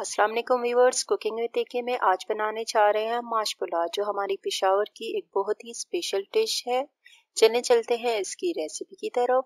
अस्सलाम वालेकुम viewers cooking with एके में आज बनाने जा रहे हैं माश पुलाव जो हमारी पिशावर की एक बहुत ही स्पेशल डिश है चलें चलते हैं इसकी रेसिपी की तरफ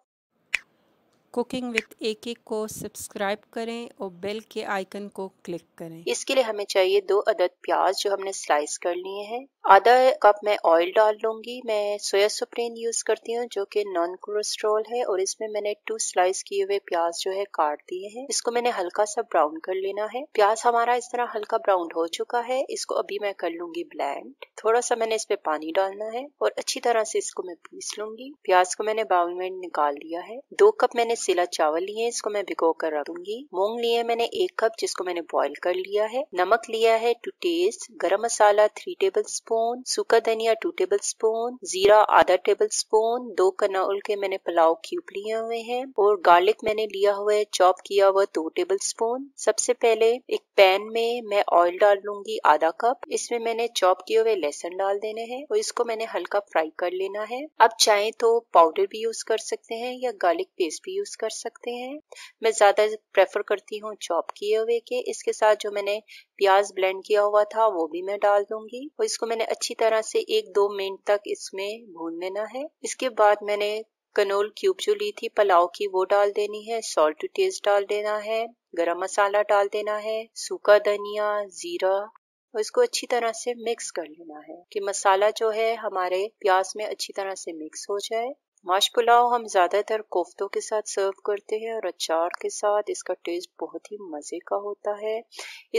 कुकिंग विद ए के को सब्सक्राइब करें और बेल के आइकन को क्लिक करें इसके लिए हमें चाहिए दो अदद प्याज जो हमने स्लाइस कर लिए हैं आधा कप मैं ऑयल डाल लूंगी मैं सोया सुप्रीन यूज करती हूँ जो कि नॉन कोलेस्ट्रॉल है और इसमें मैंने टू स्लाइस किए हुए प्याज जो है काट दिए हैं इसको मैंने हल्का सा ब्राउन कर लेना है प्याज हमारा इस तरह हल्का ब्राउन हो चुका है इसको अभी मैं कर लूंगी ब्लैंड थोड़ा सा मैंने इस पे पानी डालना है और अच्छी तरह से इसको मैं पीस लूंगी प्याज को मैंने बाउल में निकाल लिया है दो कप मैंने सिला चावल लिए इसको मैं भिगो कर रख दूंगी मूंग लिए मैंने एक कप जिसको मैंने बॉईल कर लिया है नमक लिया है टू टेस्ट गरम मसाला थ्री टेबल स्पून सूखा धनिया टू टेबल स्पून जीरा आधा टेबल स्पून दो कनाउल के मैंने पुलाव क्यूब लिए हुए है और गार्लिक मैंने लिया हुआ है चॉप किया हुआ दो टेबल स्पून सबसे पहले एक पैन में मैं ऑयल डाल लूंगी आधा कप इसमें मैंने चॉप किए हुए लहसन डाल देने हैं और इसको मैंने हल्का फ्राई कर लेना है अब चाहे तो पाउडर भी यूज कर सकते हैं या गार्लिक पेस्ट भी यूज यूज़ कर सकते हैं मैं ज़्यादा प्रेफर करती हूँ चॉप किए हुए के इसके साथ जो मैंने प्याज ब्लेंड किया हुआ था वो भी मैं डाल दूंगी और इसको मैंने अच्छी तरह से एक दो मिनट तक इसमें भून लेना है इसके बाद मैंने कनोल क्यूब जो ली थी पुलाव की वो डाल देनी है सॉल्ट टू टेस्ट डाल देना है गरम मसाला डाल देना है सूखा धनिया जीरा और इसको अच्छी तरह से मिक्स कर लेना है कि मसाला जो है हमारे प्याज में अच्छी तरह से मिक्स हो जाए माश पुलाव हम ज़्यादातर कोफ्तों के साथ सर्व करते हैं और अचार के साथ इसका टेस्ट बहुत ही मज़े का होता है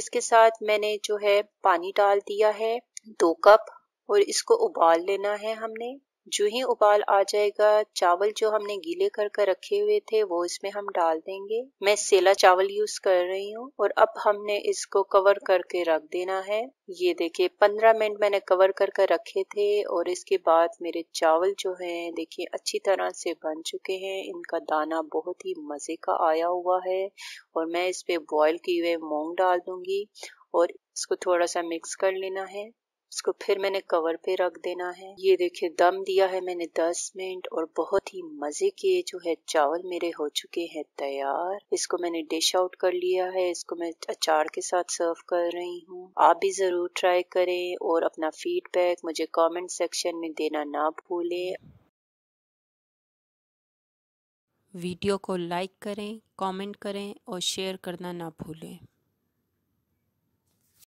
इसके साथ मैंने जो है पानी डाल दिया है दो कप और इसको उबाल लेना है हमने जो ही उबाल आ जाएगा चावल जो हमने गीले कर कर रखे हुए थे वो इसमें हम डाल देंगे मैं सेला चावल यूज कर रही हूँ और अब हमने इसको कवर करके रख देना है ये देखिए पंद्रह मिनट मैंने कवर कर कर रखे थे और इसके बाद मेरे चावल जो हैं देखिए अच्छी तरह से बन चुके हैं इनका दाना बहुत ही मज़े का आया हुआ है और मैं इस पर बॉयल किए हुए मोंग डाल दूंगी और इसको थोड़ा सा मिक्स कर लेना है उसको फिर मैंने कवर पे रख देना है ये देखिए दम दिया है मैंने 10 मिनट और बहुत ही मज़े के जो है चावल मेरे हो चुके हैं तैयार इसको मैंने डिश आउट कर लिया है इसको मैं अचार के साथ सर्व कर रही हूँ आप भी ज़रूर ट्राई करें और अपना फीडबैक मुझे कमेंट सेक्शन में देना ना भूलें वीडियो को लाइक करें कॉमेंट करें और शेयर करना ना भूलें